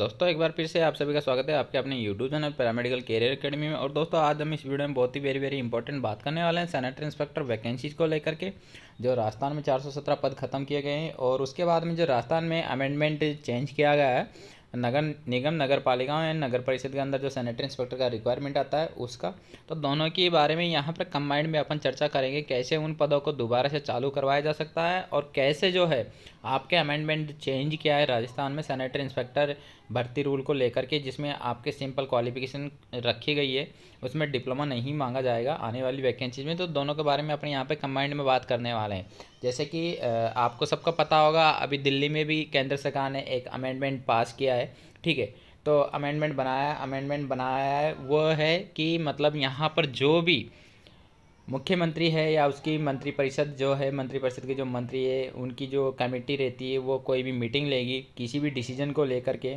दोस्तों एक बार फिर से आप सभी का स्वागत है आपके अपने YouTube channel paramedical career academy में और दोस्तों आज हम इस वीडियो में बहुत ही वेरी वेरी इंपॉर्टेंट बात करने वाले हैं सैनिटरी इंस्पेक्टर वैकेंसीज को लेकर के जो राजस्थान में 417 पद खत्म किए गए हैं और उसके बाद में जो राजस्थान में अमेंडमेंट चेंज किया गया है नगर निगम नगर पालिकाओं एंड नगर परिषद के अंदर जो सैनिटरी इंस्पेक्टर का रिक्वायरमेंट आता है उसका तो दोनों के बारे में यहाँ पर कम्बाइंड में अपन चर्चा करेंगे कैसे उन पदों को दोबारा से चालू करवाया जा सकता है और कैसे जो है आपके अमेंडमेंट चेंज किया है राजस्थान में सैनिटरी इंस्पेक्टर भर्ती रूल को लेकर के जिसमें आपके सिंपल क्वालिफिकेशन रखी गई है उसमें डिप्लोमा नहीं मांगा जाएगा आने वाली वैकेंसीज में तो दोनों के बारे में अपने यहाँ पे कंबाइंड में बात करने वाले हैं जैसे कि आपको सबका पता होगा अभी दिल्ली में भी केंद्र सरकार ने एक अमेंडमेंट पास किया है ठीक है तो अमेंडमेंट बनाया अमेंडमेंट बनाया है वो है कि मतलब यहाँ पर जो भी मुख्यमंत्री है या उसकी मंत्रिपरिषद जो है मंत्रिपरिषद के जो मंत्री है उनकी जो कमेटी रहती है वो कोई भी मीटिंग लेगी किसी भी डिसीजन को लेकर के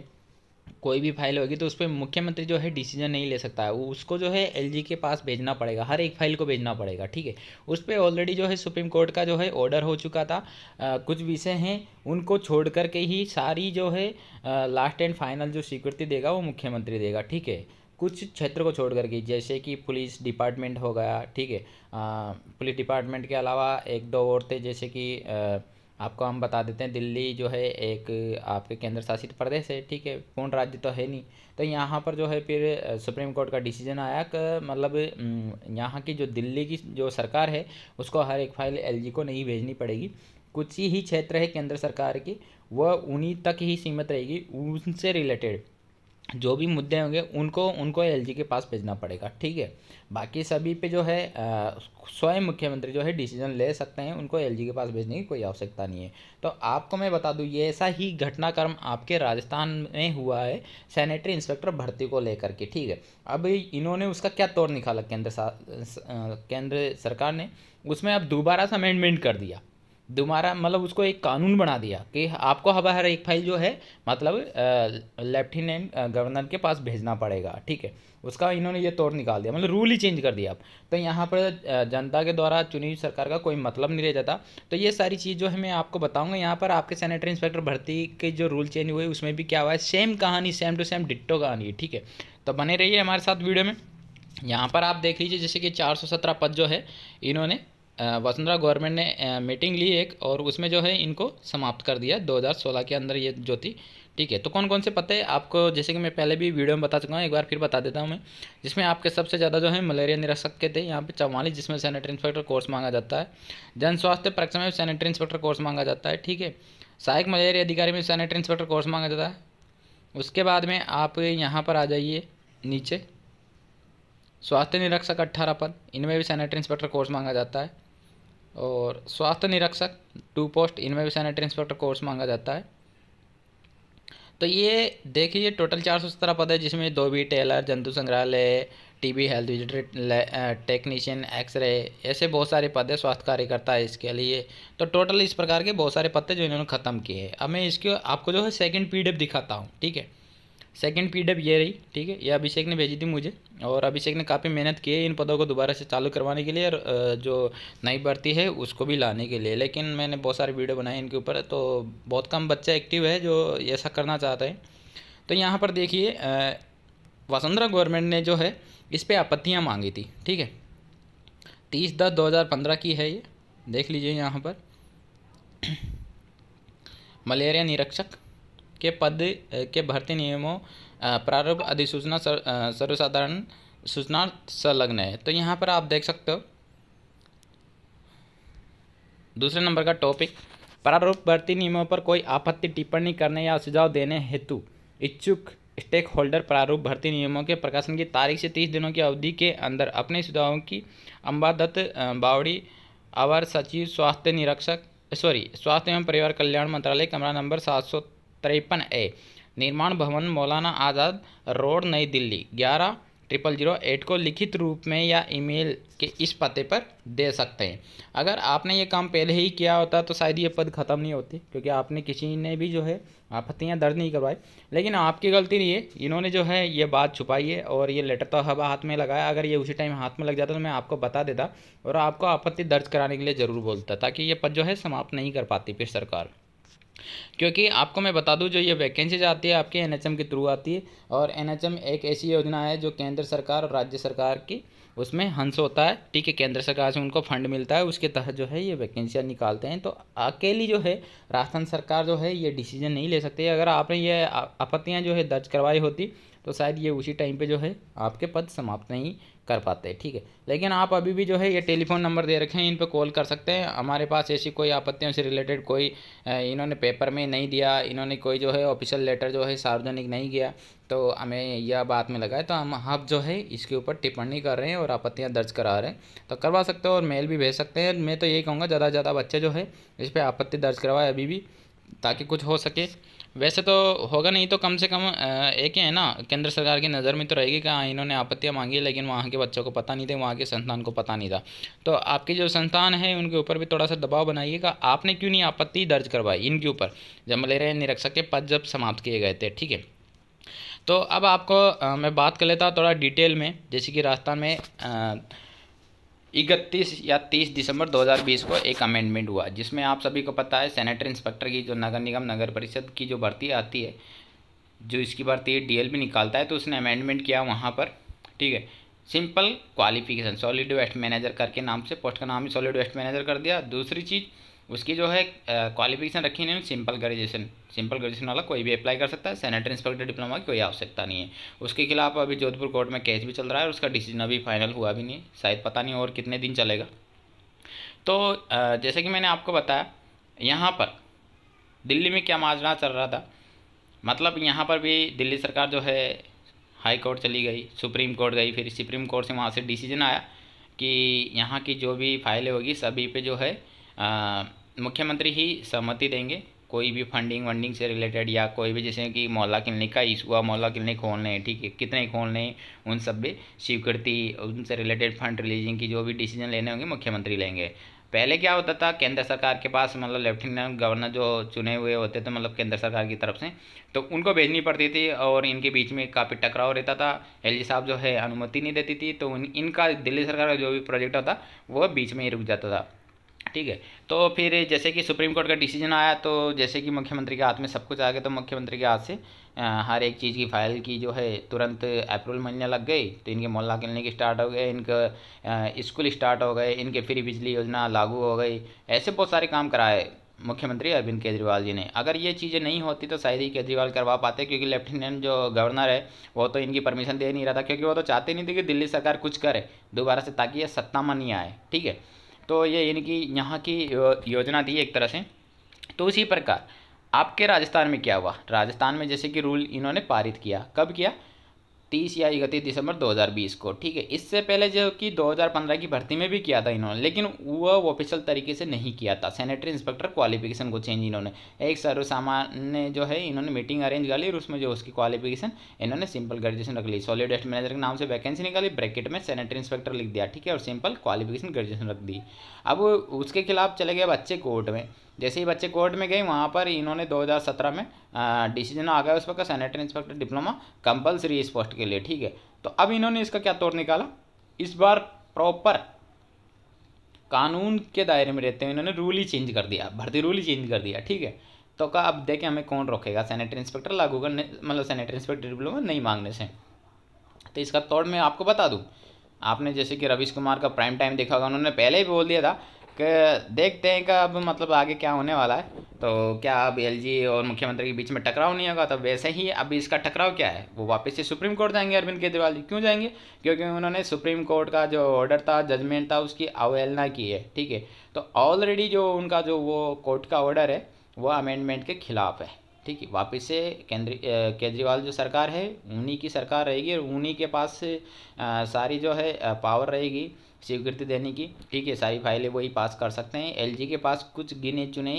कोई भी फाइल होगी तो उस पर मुख्यमंत्री जो है डिसीजन नहीं ले सकता है उसको जो है एलजी के पास भेजना पड़ेगा हर एक फाइल को भेजना पड़ेगा ठीक है उस पर ऑलरेडी जो है सुप्रीम कोर्ट का जो है ऑर्डर हो चुका था आ, कुछ विषय हैं उनको छोड़ करके ही सारी जो है लास्ट एंड फाइनल जो स्वीकृति देगा वो मुख्यमंत्री देगा ठीक है कुछ क्षेत्र को छोड़ करके जैसे कि पुलिस डिपार्टमेंट हो गया ठीक है पुलिस डिपार्टमेंट के अलावा एक दो और थे जैसे कि आ, आपको हम बता देते हैं दिल्ली जो है एक आपके केंद्र शासित प्रदेश है ठीक है पूर्ण राज्य तो है नहीं तो यहाँ पर जो है फिर सुप्रीम कोर्ट का डिसीजन आया कि मतलब यहाँ की जो दिल्ली की जो सरकार है उसको हर एक फाइल एलजी को नहीं भेजनी पड़ेगी कुछ ही क्षेत्र है केंद्र सरकार की वह उन्हीं तक ही सीमित रहेगी उनसे रिलेटेड जो भी मुद्दे होंगे उनको उनको एलजी के पास भेजना पड़ेगा ठीक है बाकी सभी पे जो है स्वयं मुख्यमंत्री जो है डिसीजन ले सकते हैं उनको एलजी के पास भेजने की कोई आवश्यकता नहीं है तो आपको मैं बता दूँ ये ऐसा ही घटनाक्रम आपके राजस्थान में हुआ है सैनिटरी इंस्पेक्टर भर्ती को लेकर के ठीक है अब इन्होंने उसका क्या तौर निकाला केंद्र केंद्र सरकार ने उसमें अब दोबारा से अमेंडमेंट कर दिया दोबारा मतलब उसको एक कानून बना दिया कि आपको हवा हर एक फाइल जो है मतलब लेफ्टिनेंट गवर्नर के पास भेजना पड़ेगा ठीक है उसका इन्होंने ये तौर निकाल दिया मतलब रूल ही चेंज कर दिया अब तो यहाँ पर जनता के द्वारा चुनी हुई सरकार का कोई मतलब नहीं रह जाता तो ये सारी चीज़ जो है मैं आपको बताऊँगा यहाँ पर आपके सैनिटरी इंस्पेक्टर भर्ती के जो रूल चेंज हुए उसमें भी क्या हुआ है सेम कहानी सेम टू सेम डिट्टो कहानी है ठीक है तो बने रहिए हमारे साथ वीडियो में यहाँ पर आप देख लीजिए जैसे कि 417 पद जो है इन्होंने वसुंधरा गवर्नमेंट ने मीटिंग ली एक और उसमें जो है इनको समाप्त कर दिया 2016 के अंदर ये जो थी ठीक है तो कौन कौन से पते आपको जैसे कि मैं पहले भी वीडियो में बता चुका हूँ एक बार फिर बता देता हूँ मैं जिसमें आपके सबसे ज़्यादा जो है मलेरिया निरीक्षक के थे यहाँ पे चवालीस जिसमें सैनिटरी इंस्पेक्टर कोर्स मांगा जाता है जन स्वास्थ्य परीक्षा में सैनिटरी इंस्पेक्टर कोर्स मांगा जाता है ठीक है सहायक मलेरिया अधिकारी में सैनिटरी इंस्पेक्टर कोर्स मांगा जाता है उसके बाद में आप यहाँ पर आ जाइए नीचे स्वास्थ्य निरीक्षक अट्ठारह पद इनमें भी सैनिटरी इंस्पेक्टर कोर्स मांगा जाता है और स्वास्थ्य निरीक्षक टू पोस्ट इनमें भी सैनिटरी इंस्पेक्टर कोर्स मांगा जाता है तो ये देखिए टोटल चार सौ सत्रह पद है जिसमें दो बी टेलर जंतु संग्रहालय TB health visitor technician X ray ऐसे बहुत सारे पद है स्वास्थ्य कार्यकर्ता है इसके लिए तो टोटल इस प्रकार के बहुत सारे पद थे जो इन्होंने ख़त्म किए हैं अब मैं इसके आपको जो है सेकंड पीडीएफ दिखाता हूँ ठीक है सेकंड पीडीएफ ये रही ठीक है ये अभिषेक ने भेजी थी मुझे और अभिषेक ने काफ़ी मेहनत की है इन पदों को दोबारा से चालू करवाने के लिए और जो नई भर्ती है उसको भी लाने के लिए लेकिन मैंने बहुत सारे वीडियो बनाए इनके ऊपर तो बहुत कम बच्चा एक्टिव है जो ऐसा करना चाहता है तो यहाँ पर देखिए वसुंधरा गवर्नमेंट ने जो है इस पर आपत्तियाँ मांगी थी ठीक है तीस दस दो हज़ार पंद्रह की है ये देख लीजिए यहाँ पर मलेरिया निरीक्षक के पद के भर्ती नियमों प्रारूप अधिसूचना सर्वसाधारण सूचना संलग्न है तो यहाँ पर आप देख सकते हो दूसरे नंबर का टॉपिक प्रारूप भर्ती नियमों पर कोई आपत्ति टिप्पणी करने या सुझाव देने हेतु इच्छुक स्टेक होल्डर प्रारूप भर्ती नियमों के प्रकाशन की तारीख से तीस दिनों की अवधि के अंदर अपने सुझावों की अंबादत्त बावड़ी अवर सचिव स्वास्थ्य निरीक्षक सॉरी स्वास्थ्य एवं परिवार कल्याण मंत्रालय कमरा नंबर सात सौ तिरपन ए निर्माण भवन मौलाना आज़ाद रोड नई दिल्ली ग्यारह ट्रिपल जीरो एट को लिखित रूप में या ईमेल के इस पते पर दे सकते हैं अगर आपने ये काम पहले ही किया होता तो शायद ये पद ख़त्म नहीं होती क्योंकि आपने किसी ने भी जो है आपत्तियाँ दर्ज नहीं करवाई लेकिन आपकी गलती नहीं है इन्होंने जो है ये बात छुपाई है और ये लेटर तो हवा हाथ में लगाया अगर ये उसी टाइम हाथ में लग जाता तो मैं आपको बता देता और आपको आपत्ति दर्ज कराने के लिए ज़रूर बोलता ताकि ये पद जो है समाप्त नहीं कर पाती फिर सरकार क्योंकि आपको मैं बता दूं जो ये वैकेंसीज आती है आपके एनएचएम के थ्रू आती है और एनएचएम एक ऐसी योजना है जो केंद्र सरकार और राज्य सरकार की उसमें हंस होता है ठीक है केंद्र सरकार से उनको फंड मिलता है उसके तहत जो है ये वैकेंसियाँ निकालते हैं तो अकेली जो है राजस्थान सरकार जो है ये डिसीजन नहीं ले सकती अगर आपने ये आपत्तियाँ जो है दर्ज करवाई होती तो शायद ये उसी टाइम पे जो है आपके पद समाप्त नहीं कर पाते ठीक है लेकिन आप अभी भी जो है ये टेलीफोन नंबर दे रखे हैं इन पर कॉल कर सकते हैं हमारे पास ऐसी कोई आपत्तियों से रिलेटेड कोई इन्होंने पेपर में नहीं दिया इन्होंने कोई जो है ऑफिशियल लेटर जो है सार्वजनिक नहीं किया तो हमें यह बात में लगा है तो हम आप जो है इसके ऊपर टिप्पणी कर रहे हैं और आपत्तियाँ दर्ज करा रहे हैं तो करवा सकते हो और मेल भी भेज सकते हैं मैं तो यही कहूँगा ज़्यादा से ज़्यादा बच्चे जो है इस पर आपत्ति दर्ज करवाए अभी भी ताकि कुछ हो सके वैसे तो होगा नहीं तो कम से कम एक है ना केंद्र सरकार की नज़र में तो रहेगी कि हाँ, इन्होंने आपत्तियाँ मांगी लेकिन वहाँ के बच्चों को पता नहीं थे वहाँ के संस्थान को पता नहीं था तो आपके जो संस्थान है उनके ऊपर भी थोड़ा सा दबाव बनाइएगा आपने क्यों नहीं आपत्ति दर्ज करवाई इनके ऊपर जब मलेरिया निरीक्षक के पद जब समाप्त किए गए थे ठीक है तो अब आपको आ, मैं बात कर लेता थोड़ा डिटेल में जैसे कि राजस्थान में आ, इकतीस या तीस दिसंबर 2020 को एक अमेंडमेंट हुआ जिसमें आप सभी को पता है सैनिटरी इंस्पेक्टर की जो नगर निगम नगर परिषद की जो भर्ती आती है जो इसकी भर्ती डी भी निकालता है तो उसने अमेंडमेंट किया वहाँ पर ठीक है simple qualification solid waste manager करके नाम से पोस्ट का नाम ही सॉलिड वेस्ट मैनेजर कर दिया दूसरी चीज़ उसकी जो है क्वालिफिकेशन रखी नहीं सिंपल ग्रेजुएशन सिंपल ग्रेजुएशन वाला कोई भी अप्लाई कर सकता है सैनिटरी इंस्पेक्टर डिप्लोमा की कोई आवश्यकता नहीं है उसके खिलाफ अभी जोधपुर कोर्ट में केस भी चल रहा है और उसका डिसीजन अभी फाइनल हुआ भी नहीं शायद पता नहीं और कितने दिन चलेगा तो जैसे कि मैंने आपको बताया यहाँ पर दिल्ली में क्या माजरा चल रहा था मतलब यहाँ पर भी दिल्ली सरकार जो है हाई कोर्ट चली गई सुप्रीम कोर्ट गई फिर सुप्रीम कोर्ट से वहाँ से डिसीजन आया कि यहाँ की जो भी फाइलें होगी सभी पे जो है मुख्यमंत्री ही सहमति देंगे कोई भी फंडिंग वंडिंग से रिलेटेड या कोई भी जैसे कि मोहल्ला क्लिनिक का इशू हुआ मोहल्ला क्लिनिक खोलने हैं ठीक है कितने खोलने हैं उन सब भी स्वीकृति उनसे रिलेटेड फंड रिलीजिंग की जो भी डिसीजन लेने होंगे मुख्यमंत्री लेंगे पहले क्या होता था केंद्र सरकार के पास मतलब लेफ्टिनेंट गवर्नर जो चुने हुए होते थे मतलब केंद्र सरकार की तरफ से तो उनको भेजनी पड़ती थी और इनके बीच में काफ़ी टकराव रहता था एल साहब जो है अनुमति नहीं देती थी तो इनका दिल्ली सरकार का जो भी प्रोजेक्ट होता वो बीच में ही रुक जाता था ठीक है तो फिर जैसे कि सुप्रीम कोर्ट का डिसीजन आया तो जैसे कि मुख्यमंत्री के हाथ में सब कुछ आ गया तो मुख्यमंत्री के हाथ से हर एक चीज़ की फाइल की जो है तुरंत अप्रैल महीने लग गई तो इनके मोहल्ला क्लिनिक स्टार्ट हो गए इनका स्कूल स्टार्ट हो गए इनके फ्री बिजली योजना लागू हो गई ऐसे बहुत सारे काम कराए मुख्यमंत्री अरविंद केजरीवाल जी ने अगर ये चीज़ें नहीं होती तो शायद ही केजरीवाल करवा पाते क्योंकि लेफ्टिनेंट जो गवर्नर है वो तो इनकी परमिशन दे नहीं रहा था क्योंकि वो तो चाहते नहीं थे कि दिल्ली सरकार कुछ करे दोबारा से ताकि ये सत्ता में नहीं आए ठीक है तो ये इनकी यहाँ की योजना थी एक तरह से तो उसी प्रकार आपके राजस्थान में क्या हुआ राजस्थान में जैसे कि रूल इन्होंने पारित किया कब किया तीस या इकतीस दिसंबर 2020 को ठीक है इससे पहले जो कि 2015 की भर्ती में भी किया था इन्होंने लेकिन वह ऑफिशियल तरीके से नहीं किया था सैनिटरी इंस्पेक्टर क्वालिफिकेशन को चेंज इन्होंने एक सर्वसामान्य जो है इन्होंने मीटिंग अरेंज कर ली और उसमें जो उसकी क्वालिफिकेशन इन्होंने सिंपल ग्रेजुएशन रख ली सॉलिड वेस्ट मैनेजर के नाम से वैकेंसी निकाली ब्रैकेट में सैनिटरी इंस्पेक्टर लिख दिया ठीक है और सिंपल क्वालिफिकेशन ग्रेजुएशन रख दी अब उसके खिलाफ चले गए बच्चे कोर्ट में जैसे ही बच्चे कोर्ट में गए वहाँ पर इन्होंने 2017 में डिसीजन आ गया उस वक्त सैनिटरी इंस्पेक्टर डिप्लोमा कंपलसरी इस पोस्ट के लिए ठीक है तो अब इन्होंने इसका क्या तोड़ निकाला इस बार प्रॉपर कानून के दायरे में रहते हैं इन्होंने रूल ही चेंज कर दिया भर्ती रूल ही चेंज कर दिया ठीक है तो कहा अब देखें हमें कौन रोकेगा सैनिटरी इंस्पेक्टर लागू करने मतलब सैनिटरी इंस्पेक्टर डिप्लोमा नहीं मांगने से तो इसका तोड़ मैं आपको बता दूँ आपने जैसे कि रविश कुमार का प्राइम टाइम देखा होगा उन्होंने पहले ही बोल दिया था देखते हैं कि अब मतलब आगे क्या होने वाला है तो क्या अब एल और मुख्यमंत्री के बीच में टकराव नहीं होगा तो वैसे ही अब इसका टकराव क्या है वो वापस से सुप्रीम कोर्ट जाएंगे अरविंद केजरीवाल जी क्यों जाएंगे क्योंकि उन्होंने सुप्रीम कोर्ट का जो ऑर्डर था जजमेंट था उसकी अवहेलना की है ठीक है तो ऑलरेडी जो उनका जो वो कोर्ट का ऑर्डर है वो अमेंडमेंट के खिलाफ है ठीक है वापस से केंद्रीय केजरीवाल जो सरकार है उन्हीं की सरकार रहेगी और उन्हीं के पास सारी जो है पावर रहेगी स्वीकृति देने की ठीक है सारी फाइलें वही पास कर सकते हैं एलजी के पास कुछ गिने चुने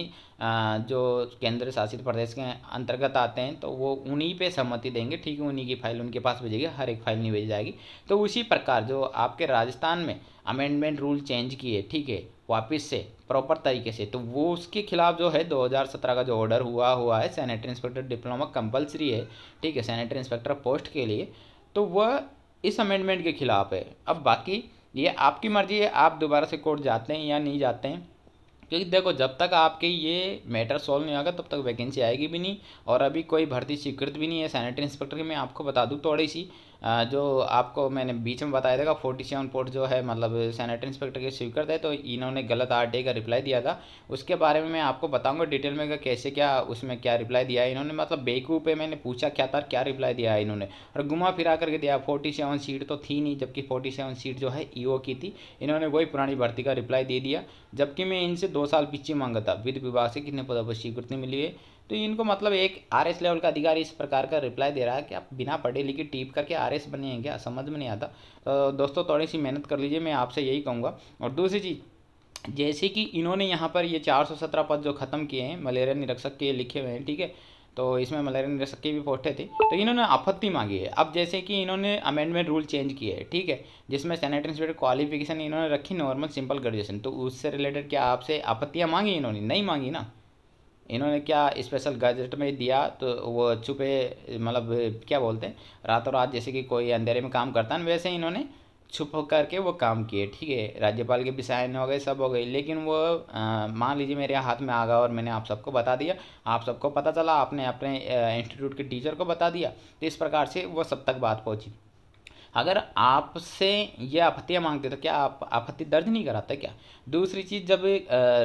जो केंद्र शासित प्रदेश के अंतर्गत आते हैं तो वो उन्हीं पे सहमति देंगे ठीक है उन्हीं की फाइल उनके पास भेजेगी हर एक फाइल नहीं भेजी जाएगी तो उसी प्रकार जो आपके राजस्थान में अमेंडमेंट रूल चेंज किए ठीक है वापस से प्रॉपर तरीके से तो वो उसके खिलाफ जो है 2017 का जो ऑर्डर हुआ हुआ है सैनिटरी इंस्पेक्टर डिप्लोमा कंपलसरी है ठीक है सैनिटरी इंस्पेक्टर पोस्ट के लिए तो वह इस अमेंडमेंट के खिलाफ है अब बाकी ये आपकी मर्ज़ी है आप दोबारा से कोर्ट जाते हैं या नहीं जाते हैं क्योंकि देखो जब तक आपके ये मैटर सॉल्व नहीं होगा तब तक वैकेंसी आएगी भी नहीं और अभी कोई भर्ती स्वीकृत भी नहीं है सैनिटरी इंस्पेक्टर की मैं आपको बता दूँ थोड़ी सी जो आपको मैंने बीच में बताया था फोर्टी सेवन पोर्ट जो है मतलब सैनिटरी इंस्पेक्टर के स्वीकृत है तो इन्होंने गलत आर का रिप्लाई दिया था उसके बारे में मैं आपको बताऊँगा डिटेल में कैसे क्या उसमें क्या रिप्लाई दिया है इन्होंने मतलब बेकू पे मैंने पूछा क्या था क्या रिप्लाई दिया है इन्होंने और घुमा फिरा करके दिया फोर्टी सेवन सीट तो थी नहीं जबकि फोर्टी सेवन सीट जो है ई की थी इन्होंने वही पुरानी भर्ती का रिप्लाई दे दिया जबकि मैं इनसे दो साल पीछे मांगा था वित्त विभाग से कितने पदों पर स्वीकृति मिली है तो इनको मतलब एक आर एस लेवल का अधिकारी इस प्रकार का रिप्लाई दे रहा है कि आप बिना पढ़े लिखे टीप करके आर एस बने क्या समझ में नहीं आता तो दोस्तों थोड़ी सी मेहनत कर लीजिए मैं आपसे यही कहूँगा और दूसरी चीज़ जैसे कि इन्होंने यहाँ पर ये 417 पद जो ख़त्म किए हैं मलेरिया निरीक्षक के लिखे हुए हैं ठीक है तो इसमें मलेरिया निरीक्षक की भी पोस्टें थी तो इन्होंने आपत्ति मांगी है अब जैसे कि इन्होंने अमेंडमेंट रूल चेंज किया है ठीक है जिसमें सैनिटरी इंस्पेक्टर क्वालिफिकेशन इन्होंने रखी नॉर्मल सिंपल ग्रेजुएशन तो उससे रिलेटेड क्या आपसे आपत्तियाँ मांगी इन्होंने नहीं मांगी ना इन्होंने क्या स्पेशल गजट में दिया तो वो छुपे मतलब क्या बोलते हैं रातों रात जैसे कि कोई अंधेरे में काम करता है वैसे इन्होंने छुप करके वो काम किए ठीक है राज्यपाल के भी साइन हो गए सब हो गए लेकिन वो मान लीजिए मेरे हाथ में आ गया और मैंने आप सबको बता दिया आप सबको पता चला आपने अपने इंस्टीट्यूट के टीचर को बता दिया तो इस प्रकार से वो सब तक बात पहुंची अगर आपसे ये आपत्तियाँ मांगते तो क्या आप आपत्ति दर्ज नहीं कराते क्या दूसरी चीज़ जब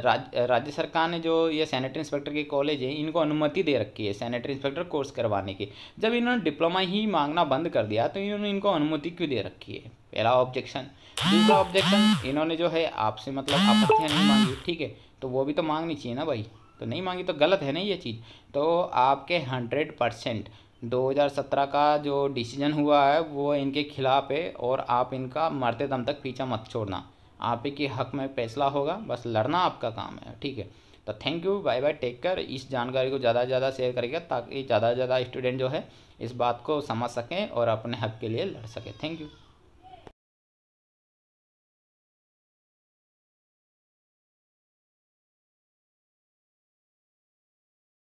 राज, राज्य सरकार ने जो ये सैनिटरी इंस्पेक्टर के कॉलेज हैं इनको अनुमति दे रखी है सैनिटरी इंस्पेक्टर कोर्स करवाने की जब इन्होंने डिप्लोमा ही मांगना बंद कर दिया तो इन्होंने इनको अनुमति क्यों दे रखी है पहला ऑब्जेक्शन दूसरा ऑब्जेक्शन इन्होंने जो है आपसे मतलब आपत्तियाँ नहीं मांगी ठीक है तो वो भी तो मांगनी चाहिए ना भाई तो नहीं मांगी तो गलत है ना ये चीज़ तो आपके हंड्रेड परसेंट 2017 का जो डिसीजन हुआ है वो इनके खिलाफ़ है और आप इनका मरते दम तक पीछा मत छोड़ना आप ही के हक में फैसला होगा बस लड़ना आपका काम है ठीक है तो thank you bye bye take care इस जानकारी को ज़्यादा से ज़्यादा शेयर करेगा ताकि ज़्यादा से ज़्यादा स्टूडेंट जो है इस बात को समझ सकें और अपने हक के लिए लड़ सकें थैंक यू